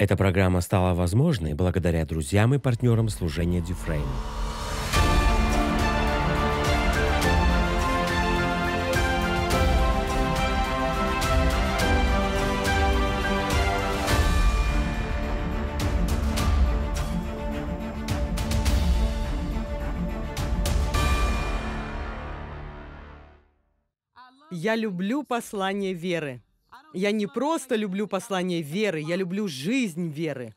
Эта программа стала возможной благодаря друзьям и партнерам служения Дюфрейм. Я люблю послание веры. Я не просто люблю послание веры, я люблю жизнь веры,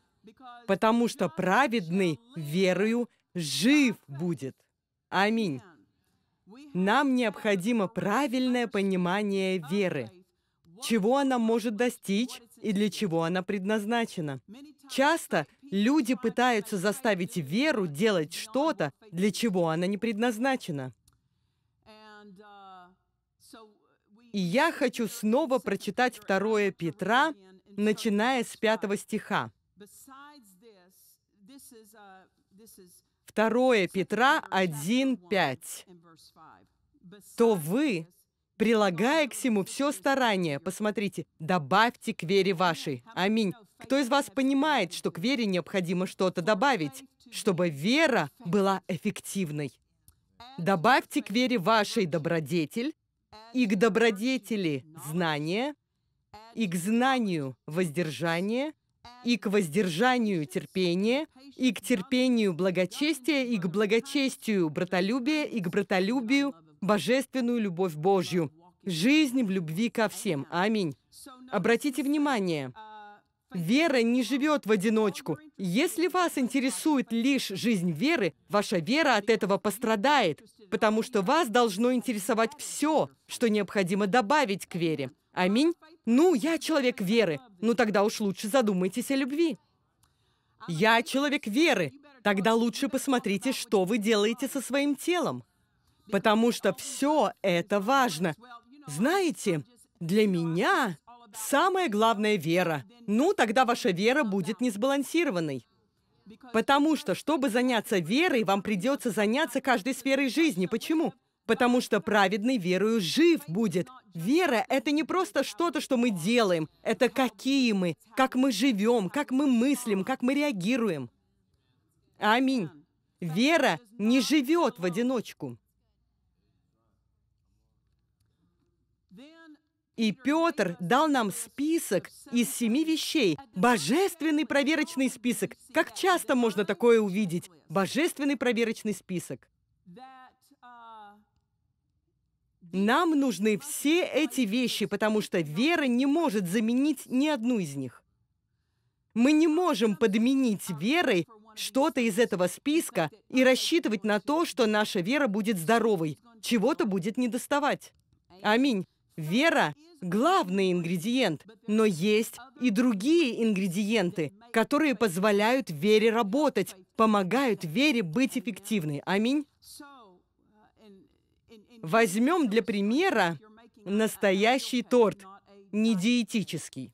потому что праведный верою жив будет. Аминь. Нам необходимо правильное понимание веры, чего она может достичь и для чего она предназначена. Часто люди пытаются заставить веру делать что-то, для чего она не предназначена. И я хочу снова прочитать 2 Петра, начиная с 5 стиха. 2 Петра 1.5. «То вы, прилагая к всему все старание, посмотрите, добавьте к вере вашей. Аминь. Кто из вас понимает, что к вере необходимо что-то добавить, чтобы вера была эффективной? Добавьте к вере вашей добродетель, и к добродетели – знание, и к знанию – воздержание, и к воздержанию – терпение, и к терпению – благочестие, и к благочестию – братолюбие, и к братолюбию – божественную любовь Божью. Жизнь в любви ко всем. Аминь. Обратите внимание, Вера не живет в одиночку. Если вас интересует лишь жизнь веры, ваша вера от этого пострадает потому что вас должно интересовать все, что необходимо добавить к вере. Аминь. Ну, я человек веры. Ну, тогда уж лучше задумайтесь о любви. Я человек веры. Тогда лучше посмотрите, что вы делаете со своим телом. Потому что все это важно. Знаете, для меня самая главная вера. Ну, тогда ваша вера будет несбалансированной. Потому что, чтобы заняться верой, вам придется заняться каждой сферой жизни. Почему? Потому что праведный верою жив будет. Вера — это не просто что-то, что мы делаем. Это какие мы, как мы живем, как мы мыслим, как мы реагируем. Аминь. Вера не живет в одиночку. И Петр дал нам список из семи вещей. Божественный проверочный список. Как часто можно такое увидеть? Божественный проверочный список. Нам нужны все эти вещи, потому что вера не может заменить ни одну из них. Мы не можем подменить верой что-то из этого списка и рассчитывать на то, что наша вера будет здоровой, чего-то будет недоставать. Аминь. Вера – главный ингредиент, но есть и другие ингредиенты, которые позволяют вере работать, помогают вере быть эффективной. Аминь. Возьмем для примера настоящий торт, не диетический.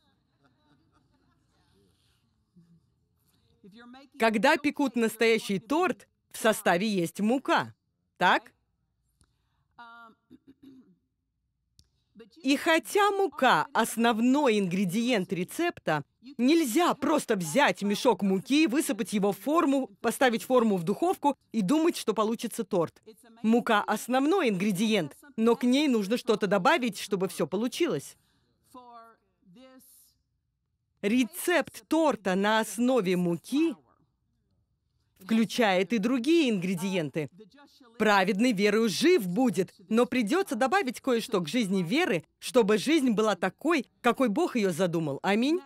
Когда пекут настоящий торт, в составе есть мука, так? И хотя мука – основной ингредиент рецепта, нельзя просто взять мешок муки, высыпать его в форму, поставить форму в духовку и думать, что получится торт. Мука – основной ингредиент, но к ней нужно что-то добавить, чтобы все получилось. Рецепт торта на основе муки – включает и другие ингредиенты. Праведный верою жив будет, но придется добавить кое-что к жизни веры, чтобы жизнь была такой, какой Бог ее задумал. Аминь.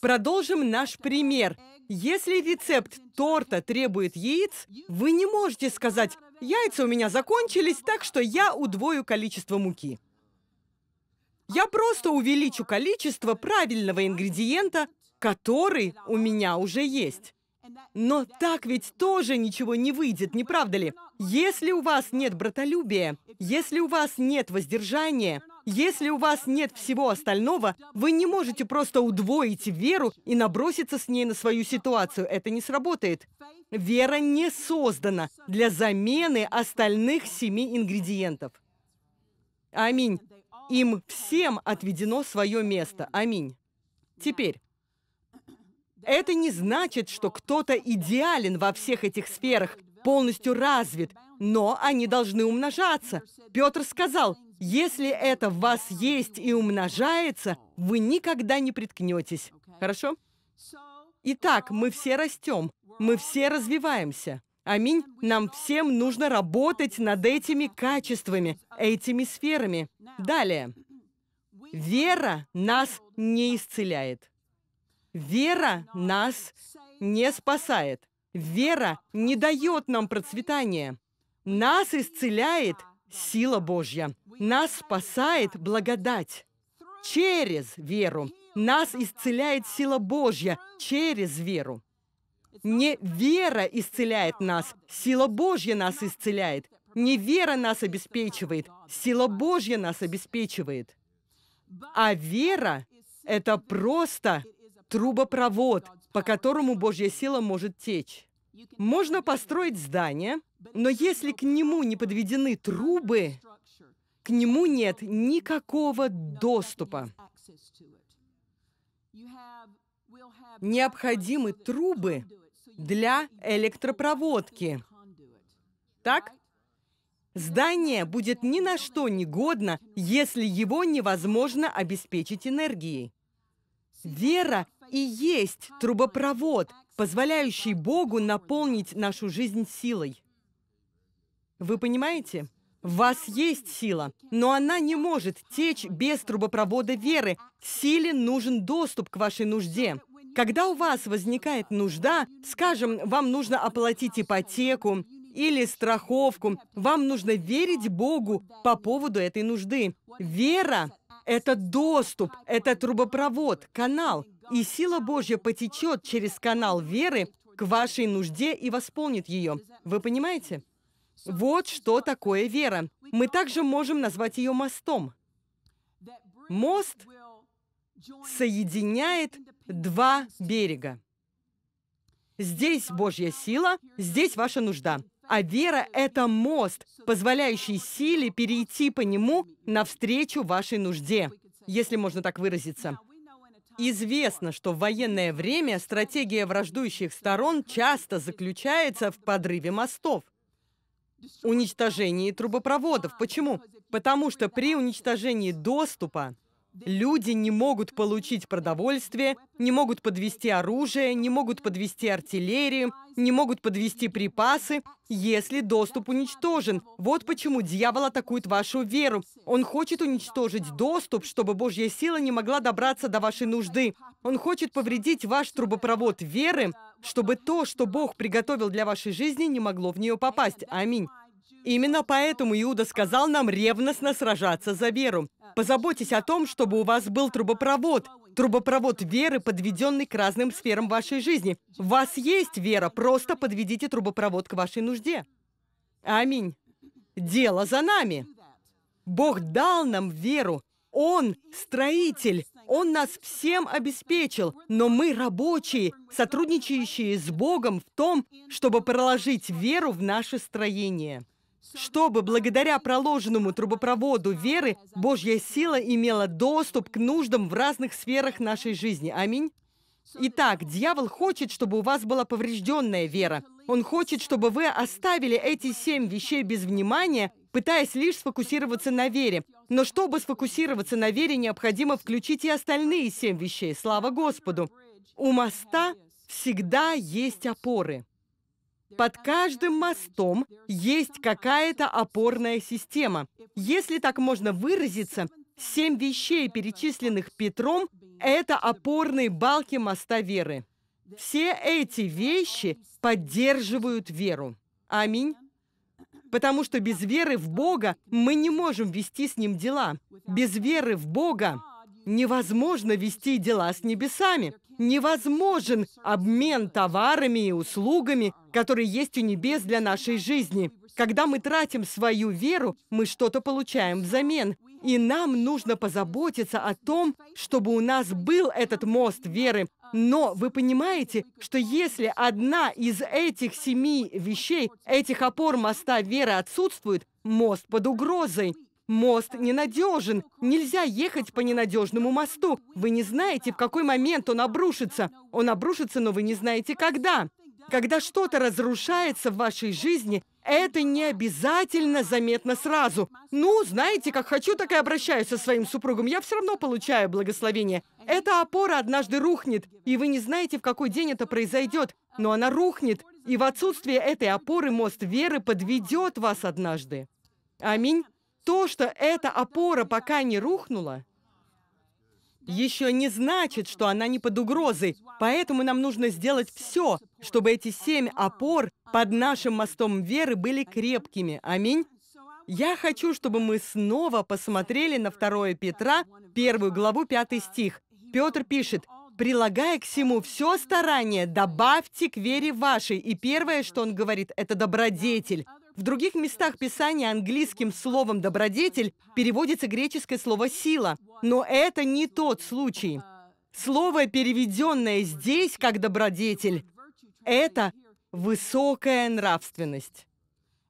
Продолжим наш пример. Если рецепт торта требует яиц, вы не можете сказать, яйца у меня закончились, так что я удвою количество муки. Я просто увеличу количество правильного ингредиента, который у меня уже есть. Но так ведь тоже ничего не выйдет, не правда ли? Если у вас нет братолюбия, если у вас нет воздержания, если у вас нет всего остального, вы не можете просто удвоить веру и наброситься с ней на свою ситуацию. Это не сработает. Вера не создана для замены остальных семи ингредиентов. Аминь. Им всем отведено свое место. Аминь. Теперь, это не значит, что кто-то идеален во всех этих сферах, полностью развит, но они должны умножаться. Петр сказал, если это в вас есть и умножается, вы никогда не приткнетесь. Хорошо? Итак, мы все растем, мы все развиваемся. Аминь. Нам всем нужно работать над этими качествами, этими сферами. Далее. Вера нас не исцеляет. Вера нас не спасает. Вера не дает нам процветания. Нас исцеляет сила Божья. Нас спасает благодать через веру. Нас исцеляет сила Божья через веру. Не вера исцеляет нас, сила Божья нас исцеляет. Не вера нас обеспечивает, сила Божья нас обеспечивает. А вера – это просто трубопровод, по которому Божья сила может течь. Можно построить здание, но если к нему не подведены трубы, к нему нет никакого доступа. Необходимы трубы для электропроводки. Так? Здание будет ни на что не годно, если его невозможно обеспечить энергией. Вера и есть трубопровод, позволяющий Богу наполнить нашу жизнь силой. Вы понимаете? В вас есть сила, но она не может течь без трубопровода веры. Силе нужен доступ к вашей нужде. Когда у вас возникает нужда, скажем, вам нужно оплатить ипотеку или страховку, вам нужно верить Богу по поводу этой нужды. Вера – это доступ, это трубопровод, канал – и сила Божья потечет через канал веры к вашей нужде и восполнит ее. Вы понимаете? Вот что такое вера. Мы также можем назвать ее мостом. Мост соединяет два берега. Здесь Божья сила, здесь ваша нужда. А вера — это мост, позволяющий силе перейти по нему навстречу вашей нужде, если можно так выразиться. Известно, что в военное время стратегия враждующих сторон часто заключается в подрыве мостов, уничтожении трубопроводов. Почему? Потому что при уничтожении доступа Люди не могут получить продовольствие, не могут подвести оружие, не могут подвести артиллерию, не могут подвести припасы, если доступ уничтожен. Вот почему дьявол атакует вашу веру. Он хочет уничтожить доступ, чтобы Божья сила не могла добраться до вашей нужды. Он хочет повредить ваш трубопровод веры, чтобы то, что Бог приготовил для вашей жизни, не могло в нее попасть. Аминь. Именно поэтому Иуда сказал нам ревностно сражаться за веру. Позаботьтесь о том, чтобы у вас был трубопровод, трубопровод веры, подведенный к разным сферам вашей жизни. У вас есть вера, просто подведите трубопровод к вашей нужде. Аминь. Дело за нами. Бог дал нам веру. Он – строитель. Он нас всем обеспечил. Но мы – рабочие, сотрудничающие с Богом в том, чтобы проложить веру в наше строение чтобы благодаря проложенному трубопроводу веры Божья сила имела доступ к нуждам в разных сферах нашей жизни. Аминь. Итак, дьявол хочет, чтобы у вас была поврежденная вера. Он хочет, чтобы вы оставили эти семь вещей без внимания, пытаясь лишь сфокусироваться на вере. Но чтобы сфокусироваться на вере, необходимо включить и остальные семь вещей. Слава Господу! У моста всегда есть опоры. Под каждым мостом есть какая-то опорная система. Если так можно выразиться, семь вещей, перечисленных Петром, это опорные балки моста веры. Все эти вещи поддерживают веру. Аминь. Потому что без веры в Бога мы не можем вести с Ним дела. Без веры в Бога Невозможно вести дела с небесами. Невозможен обмен товарами и услугами, которые есть у небес для нашей жизни. Когда мы тратим свою веру, мы что-то получаем взамен. И нам нужно позаботиться о том, чтобы у нас был этот мост веры. Но вы понимаете, что если одна из этих семи вещей, этих опор моста веры отсутствует, мост под угрозой. Мост ненадежен. Нельзя ехать по ненадежному мосту. Вы не знаете, в какой момент он обрушится. Он обрушится, но вы не знаете, когда. Когда что-то разрушается в вашей жизни, это не обязательно заметно сразу. Ну, знаете, как хочу, так и обращаюсь со своим супругом. Я все равно получаю благословение. Эта опора однажды рухнет, и вы не знаете, в какой день это произойдет. Но она рухнет, и в отсутствие этой опоры мост веры подведет вас однажды. Аминь. То, что эта опора пока не рухнула, еще не значит, что она не под угрозой. Поэтому нам нужно сделать все, чтобы эти семь опор под нашим мостом веры были крепкими. Аминь. Я хочу, чтобы мы снова посмотрели на 2 Петра, 1 главу, 5 стих. Петр пишет, «Прилагая к всему все старание, добавьте к вере вашей». И первое, что он говорит, это добродетель. В других местах Писания английским словом «добродетель» переводится греческое слово «сила». Но это не тот случай. Слово, переведенное здесь как «добродетель», это высокая нравственность.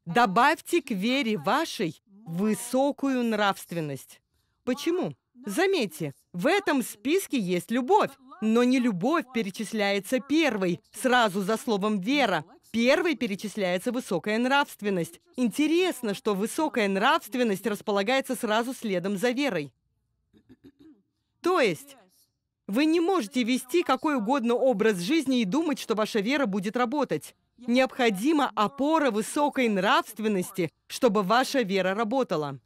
Добавьте к вере вашей высокую нравственность. Почему? Заметьте, в этом списке есть любовь, но не любовь перечисляется первой, сразу за словом «вера», Первой перечисляется высокая нравственность. Интересно, что высокая нравственность располагается сразу следом за верой. То есть, вы не можете вести какой угодно образ жизни и думать, что ваша вера будет работать. Необходима опора высокой нравственности, чтобы ваша вера работала.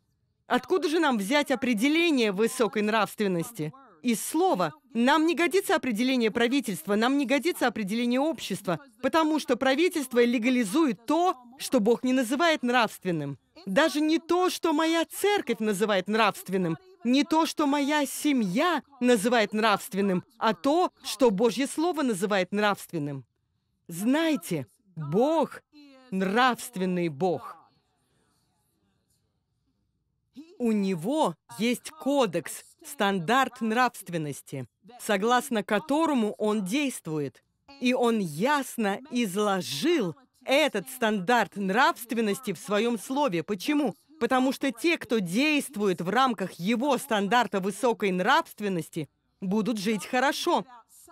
Откуда же нам взять определение высокой нравственности? Из слова нам не годится определение правительства, нам не годится определение общества, потому что правительство легализует то, что Бог не называет нравственным. Даже не то, что моя церковь называет нравственным, не то, что моя семья называет нравственным, а то, что Божье Слово называет нравственным. Знаете, Бог – нравственный Бог. У Него есть кодекс, стандарт нравственности, согласно которому он действует. И он ясно изложил этот стандарт нравственности в своем слове. Почему? Потому что те, кто действует в рамках его стандарта высокой нравственности, будут жить хорошо.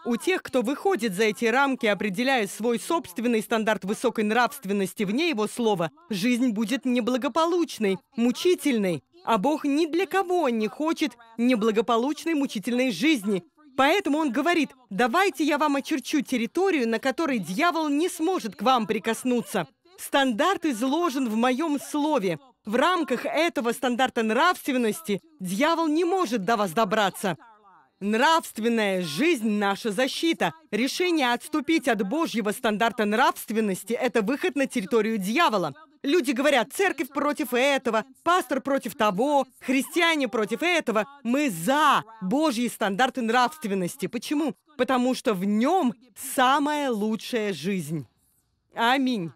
У тех, кто выходит за эти рамки, определяя свой собственный стандарт высокой нравственности вне его слова, жизнь будет неблагополучной, мучительной, а Бог ни для кого не хочет неблагополучной мучительной жизни. Поэтому Он говорит, давайте я вам очерчу территорию, на которой дьявол не сможет к вам прикоснуться. Стандарт изложен в моем слове. В рамках этого стандарта нравственности дьявол не может до вас добраться. Нравственная жизнь – наша защита. Решение отступить от Божьего стандарта нравственности – это выход на территорию дьявола. Люди говорят, церковь против этого, пастор против того, христиане против этого. Мы за Божьи стандарты нравственности. Почему? Потому что в нем самая лучшая жизнь. Аминь.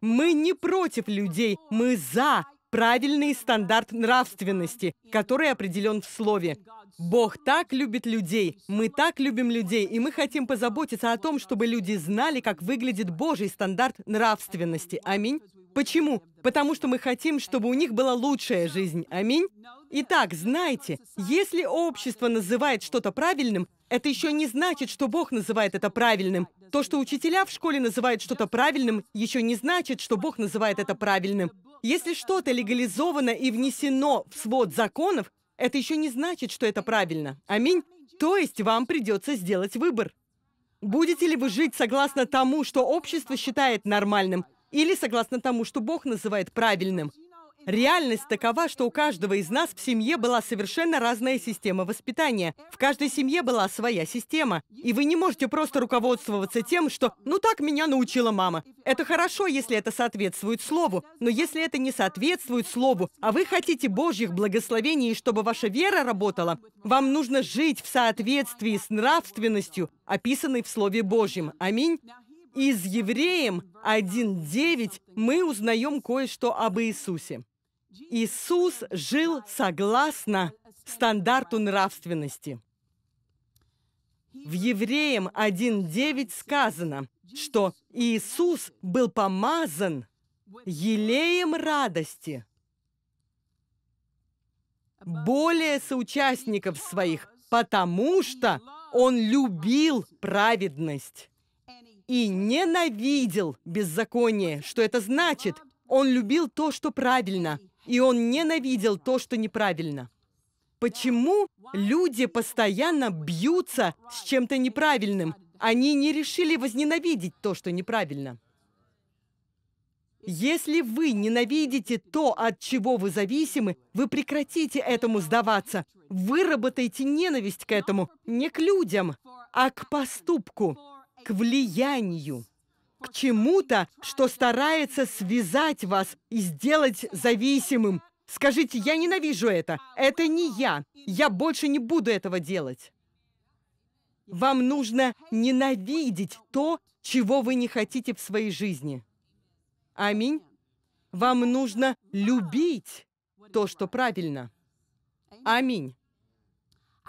Мы не против людей, мы за правильный стандарт нравственности, который определен в Слове. Бог так любит людей, мы так любим людей, и мы хотим позаботиться о том, чтобы люди знали, как выглядит Божий стандарт нравственности. Аминь. Почему? Потому что мы хотим, чтобы у них была лучшая жизнь. Аминь. Итак, знайте, если общество называет что-то правильным, это еще не значит, что Бог называет это правильным. То, что учителя в школе называют что-то правильным, еще не значит, что Бог называет это правильным. Если что-то легализовано и внесено в свод законов, это еще не значит, что это правильно. Аминь. То есть вам придется сделать выбор. Будете ли вы жить согласно тому, что общество считает нормальным, или согласно тому, что Бог называет правильным – Реальность такова, что у каждого из нас в семье была совершенно разная система воспитания. В каждой семье была своя система. И вы не можете просто руководствоваться тем, что «ну так меня научила мама». Это хорошо, если это соответствует слову, но если это не соответствует слову, а вы хотите Божьих благословений, и чтобы ваша вера работала, вам нужно жить в соответствии с нравственностью, описанной в Слове Божьем. Аминь. Из Евреям 1.9 мы узнаем кое-что об Иисусе. Иисус жил согласно стандарту нравственности. В Евреям 1.9 сказано, что Иисус был помазан елеем радости более соучастников своих, потому что он любил праведность и ненавидел беззаконие. Что это значит? Он любил то, что правильно, и он ненавидел то, что неправильно. Почему люди постоянно бьются с чем-то неправильным? Они не решили возненавидеть то, что неправильно. Если вы ненавидите то, от чего вы зависимы, вы прекратите этому сдаваться. Выработайте ненависть к этому не к людям, а к поступку, к влиянию к чему-то, что старается связать вас и сделать зависимым. Скажите, я ненавижу это. Это не я. Я больше не буду этого делать. Вам нужно ненавидеть то, чего вы не хотите в своей жизни. Аминь. Вам нужно любить то, что правильно. Аминь.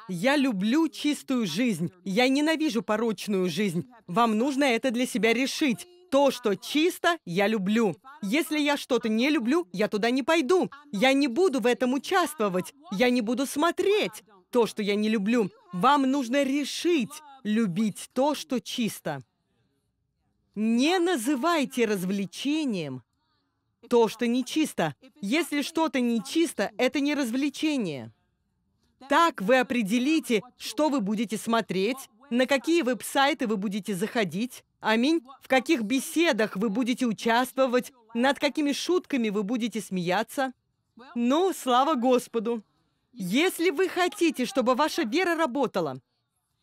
Я люблю чистую жизнь. Я ненавижу порочную жизнь. Вам нужно это для себя решить. То, что чисто, я люблю. Если я что-то не люблю, я туда не пойду. Я не буду в этом участвовать. Я не буду смотреть то, что я не люблю. Вам нужно решить любить то, что чисто. Не называйте развлечением то, что нечисто. Если что-то нечисто, это не развлечение. Так вы определите, что вы будете смотреть, на какие веб-сайты вы будете заходить, аминь, в каких беседах вы будете участвовать, над какими шутками вы будете смеяться. Ну, слава Господу! Если вы хотите, чтобы ваша вера работала,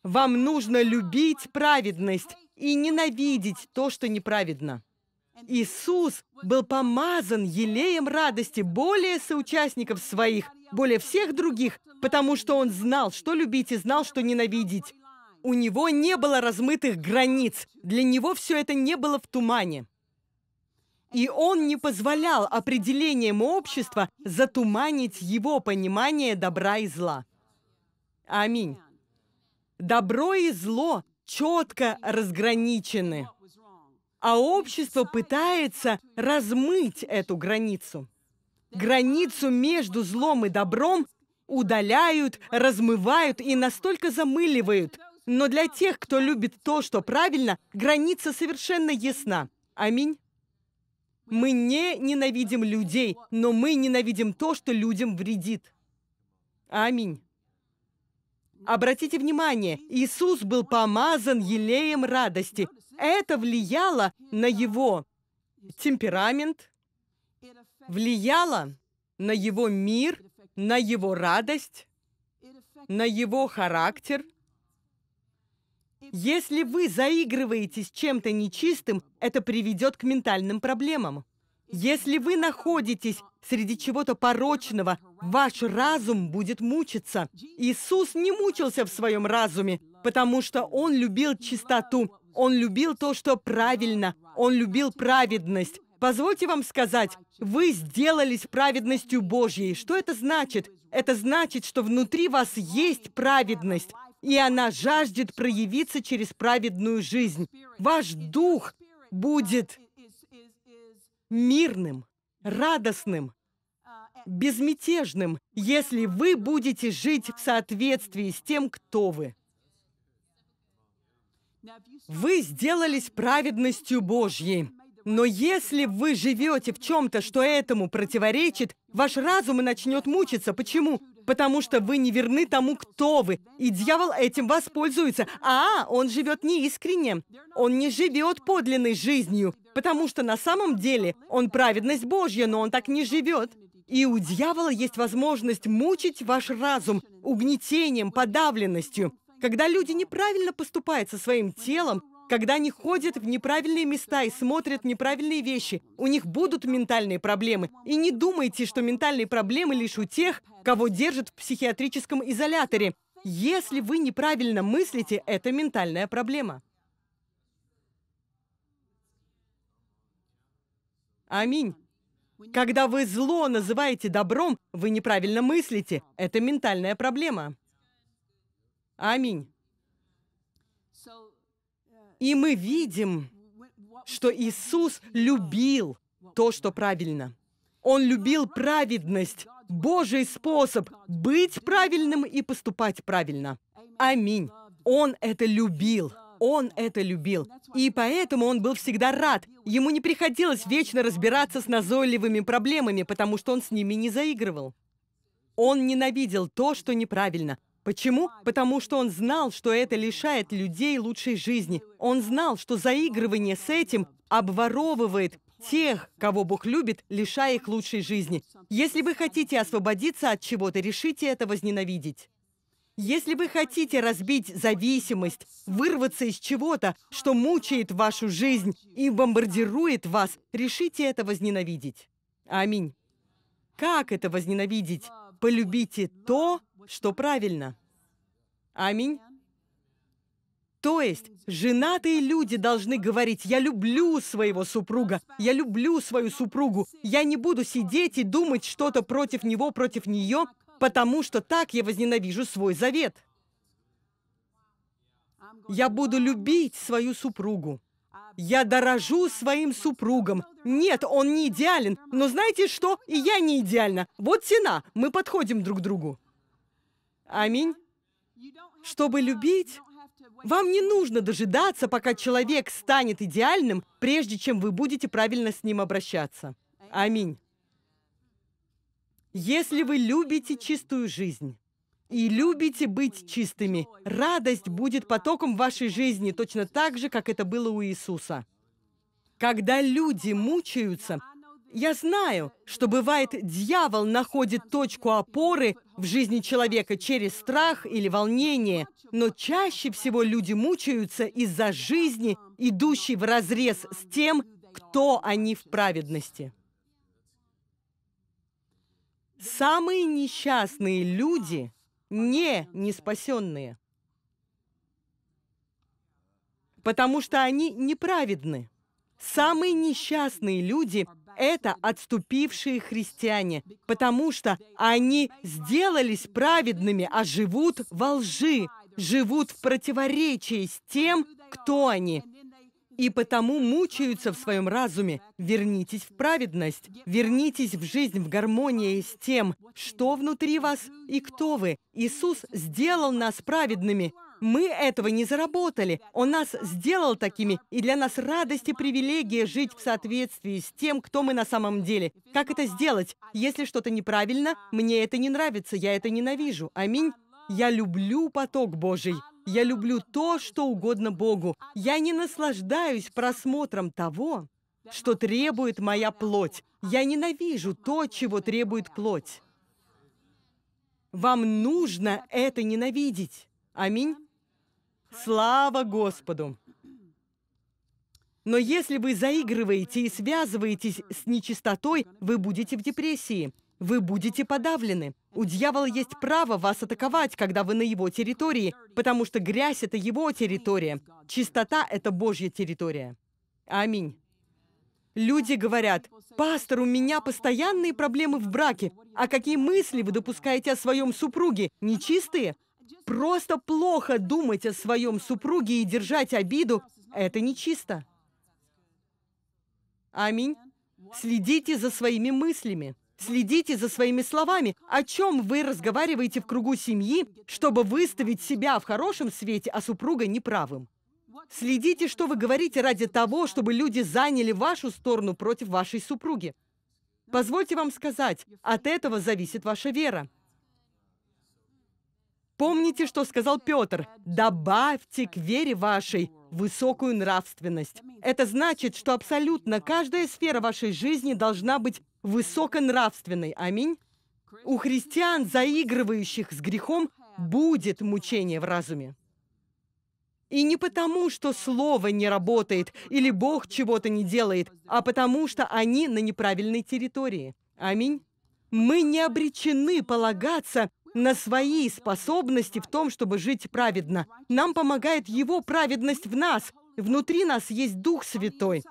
вам нужно любить праведность и ненавидеть то, что неправедно. Иисус был помазан елеем радости более соучастников своих, более всех других, потому что он знал, что любить и знал, что ненавидеть. У него не было размытых границ. Для него все это не было в тумане. И он не позволял определениям общества затуманить его понимание добра и зла. Аминь. Добро и зло четко разграничены, а общество пытается размыть эту границу. Границу между злом и добром удаляют, размывают и настолько замыливают. Но для тех, кто любит то, что правильно, граница совершенно ясна. Аминь. Мы не ненавидим людей, но мы ненавидим то, что людям вредит. Аминь. Обратите внимание, Иисус был помазан елеем радости. Это влияло на его темперамент, влияло на его мир, на его радость, на его характер. Если вы заигрываете с чем-то нечистым, это приведет к ментальным проблемам. Если вы находитесь среди чего-то порочного, ваш разум будет мучиться. Иисус не мучился в своем разуме, потому что Он любил чистоту, Он любил то, что правильно, Он любил праведность, Позвольте вам сказать, вы сделались праведностью Божьей. Что это значит? Это значит, что внутри вас есть праведность, и она жаждет проявиться через праведную жизнь. Ваш дух будет мирным, радостным, безмятежным, если вы будете жить в соответствии с тем, кто вы. Вы сделались праведностью Божьей. Но если вы живете в чем-то, что этому противоречит, ваш разум и начнет мучиться. Почему? Потому что вы не верны тому, кто вы. И дьявол этим воспользуется. А, он живет неискренне. Он не живет подлинной жизнью. Потому что на самом деле он праведность Божья, но он так не живет. И у дьявола есть возможность мучить ваш разум угнетением, подавленностью. Когда люди неправильно поступают со своим телом, когда они ходят в неправильные места и смотрят неправильные вещи, у них будут ментальные проблемы. И не думайте, что ментальные проблемы лишь у тех, кого держат в психиатрическом изоляторе. Если вы неправильно мыслите, это ментальная проблема. Аминь. Когда вы зло называете добром, вы неправильно мыслите. Это ментальная проблема. Аминь. И мы видим, что Иисус любил то, что правильно. Он любил праведность, Божий способ быть правильным и поступать правильно. Аминь. Он это любил. Он это любил. И поэтому он был всегда рад. Ему не приходилось вечно разбираться с назойливыми проблемами, потому что он с ними не заигрывал. Он ненавидел то, что неправильно. Почему? Потому что он знал, что это лишает людей лучшей жизни. Он знал, что заигрывание с этим обворовывает тех, кого Бог любит, лишая их лучшей жизни. Если вы хотите освободиться от чего-то, решите это возненавидеть. Если вы хотите разбить зависимость, вырваться из чего-то, что мучает вашу жизнь и бомбардирует вас, решите это возненавидеть. Аминь. Как это возненавидеть? Полюбите то, что правильно. Аминь. То есть женатые люди должны говорить, я люблю своего супруга, я люблю свою супругу, я не буду сидеть и думать что-то против него, против нее, потому что так я возненавижу свой завет. Я буду любить свою супругу. Я дорожу своим супругом. Нет, он не идеален, но знаете что? И я не идеальна. Вот цена, мы подходим друг к другу. Аминь. Чтобы любить, вам не нужно дожидаться, пока человек станет идеальным, прежде чем вы будете правильно с ним обращаться. Аминь. Если вы любите чистую жизнь и любите быть чистыми, радость будет потоком вашей жизни, точно так же, как это было у Иисуса. Когда люди мучаются, я знаю, что бывает, дьявол находит точку опоры в жизни человека через страх или волнение, но чаще всего люди мучаются из-за жизни, идущей вразрез с тем, кто они в праведности. Самые несчастные люди не неспасенные, потому что они неправедны. Самые несчастные люди – это отступившие христиане, потому что они сделались праведными, а живут во лжи, живут в противоречии с тем, кто они, и потому мучаются в своем разуме. Вернитесь в праведность, вернитесь в жизнь в гармонии с тем, что внутри вас и кто вы. Иисус сделал нас праведными, мы этого не заработали. Он нас сделал такими, и для нас радость и привилегия жить в соответствии с тем, кто мы на самом деле. Как это сделать? Если что-то неправильно, мне это не нравится, я это ненавижу. Аминь. Я люблю поток Божий. Я люблю то, что угодно Богу. Я не наслаждаюсь просмотром того, что требует моя плоть. Я ненавижу то, чего требует плоть. Вам нужно это ненавидеть. Аминь. Слава Господу! Но если вы заигрываете и связываетесь с нечистотой, вы будете в депрессии. Вы будете подавлены. У дьявола есть право вас атаковать, когда вы на его территории, потому что грязь – это его территория. Чистота – это Божья территория. Аминь. Люди говорят, «Пастор, у меня постоянные проблемы в браке. А какие мысли вы допускаете о своем супруге? Нечистые? Просто плохо думать о своем супруге и держать обиду – это нечисто. Аминь. Следите за своими мыслями. Следите за своими словами, о чем вы разговариваете в кругу семьи, чтобы выставить себя в хорошем свете, а супруга неправым. Следите, что вы говорите ради того, чтобы люди заняли вашу сторону против вашей супруги. Позвольте вам сказать, от этого зависит ваша вера. Помните, что сказал Петр? «Добавьте к вере вашей высокую нравственность». Это значит, что абсолютно каждая сфера вашей жизни должна быть высоконравственной. Аминь. У христиан, заигрывающих с грехом, будет мучение в разуме. И не потому, что слово не работает или Бог чего-то не делает, а потому, что они на неправильной территории. Аминь. Мы не обречены полагаться на свои способности в том, чтобы жить праведно. Нам помогает Его праведность в нас. Внутри нас есть Дух Святой.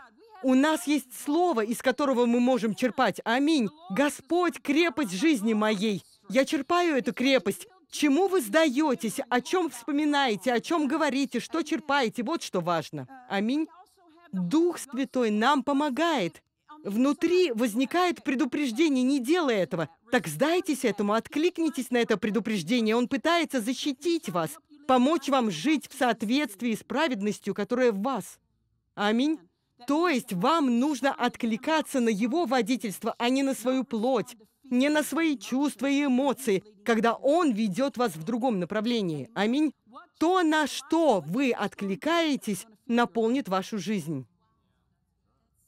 У нас есть Слово, из которого мы можем черпать. Аминь. Господь, крепость жизни моей. Я черпаю эту крепость. Чему вы сдаетесь, о чем вспоминаете, о чем говорите, что черпаете, вот что важно. Аминь. Дух Святой нам помогает. Внутри возникает предупреждение, не делай этого. Так сдайтесь этому, откликнитесь на это предупреждение. Он пытается защитить вас, помочь вам жить в соответствии с праведностью, которая в вас. Аминь. То есть вам нужно откликаться на его водительство, а не на свою плоть, не на свои чувства и эмоции, когда он ведет вас в другом направлении. Аминь. То, на что вы откликаетесь, наполнит вашу жизнь.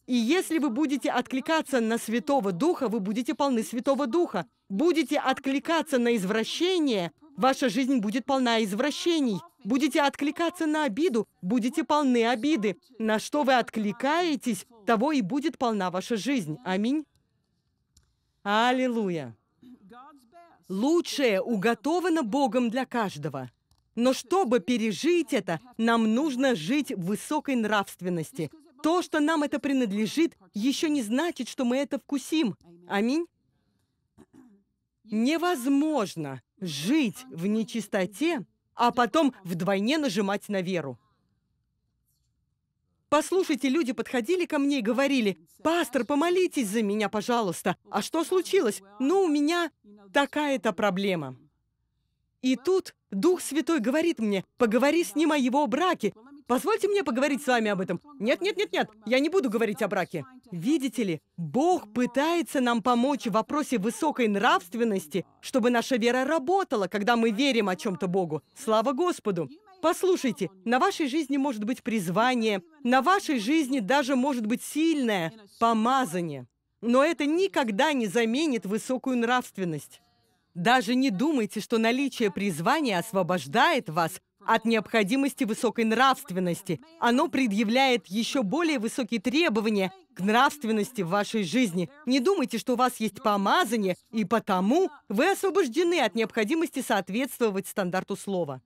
И если вы будете откликаться на Святого Духа, вы будете полны Святого Духа. Будете откликаться на извращение, ваша жизнь будет полна извращений. Будете откликаться на обиду, будете полны обиды. На что вы откликаетесь, того и будет полна ваша жизнь. Аминь. Аллилуйя. Лучшее уготовано Богом для каждого. Но чтобы пережить это, нам нужно жить в высокой нравственности – то, что нам это принадлежит, еще не значит, что мы это вкусим. Аминь. Невозможно жить в нечистоте, а потом вдвойне нажимать на веру. Послушайте, люди подходили ко мне и говорили, «Пастор, помолитесь за меня, пожалуйста». А что случилось? Ну, у меня такая-то проблема. И тут Дух Святой говорит мне, «Поговори с ним о его браке». Позвольте мне поговорить с вами об этом. Нет, нет, нет, нет, я не буду говорить о браке. Видите ли, Бог пытается нам помочь в вопросе высокой нравственности, чтобы наша вера работала, когда мы верим о чем-то Богу. Слава Господу! Послушайте, на вашей жизни может быть призвание, на вашей жизни даже может быть сильное помазание. Но это никогда не заменит высокую нравственность. Даже не думайте, что наличие призвания освобождает вас от необходимости высокой нравственности. Оно предъявляет еще более высокие требования к нравственности в вашей жизни. Не думайте, что у вас есть помазание, и потому вы освобождены от необходимости соответствовать стандарту слова.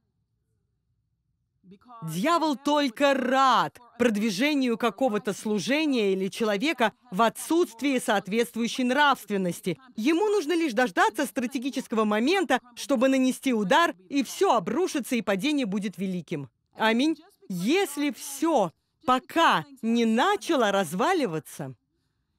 Дьявол только рад, продвижению какого-то служения или человека в отсутствии соответствующей нравственности. Ему нужно лишь дождаться стратегического момента, чтобы нанести удар, и все обрушится, и падение будет великим. Аминь. Если все пока не начало разваливаться,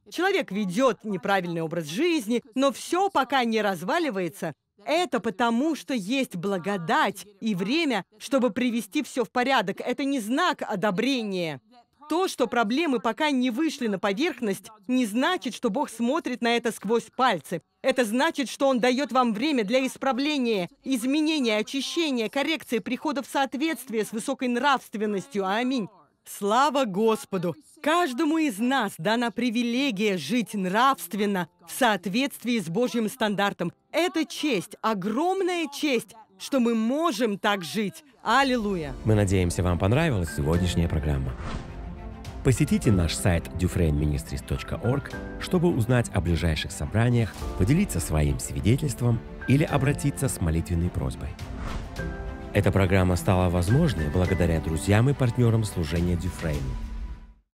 человек ведет неправильный образ жизни, но все пока не разваливается – это потому, что есть благодать и время, чтобы привести все в порядок. Это не знак одобрения. То, что проблемы пока не вышли на поверхность, не значит, что Бог смотрит на это сквозь пальцы. Это значит, что Он дает вам время для исправления, изменения, очищения, коррекции, прихода в соответствие с высокой нравственностью. Аминь. Слава Господу! Каждому из нас дана привилегия жить нравственно в соответствии с Божьим стандартом. Это честь, огромная честь, что мы можем так жить. Аллилуйя! Мы надеемся, вам понравилась сегодняшняя программа. Посетите наш сайт dufresneministries.org, чтобы узнать о ближайших собраниях, поделиться своим свидетельством или обратиться с молитвенной просьбой. Эта программа стала возможной благодаря друзьям и партнерам служения Дюфрейну.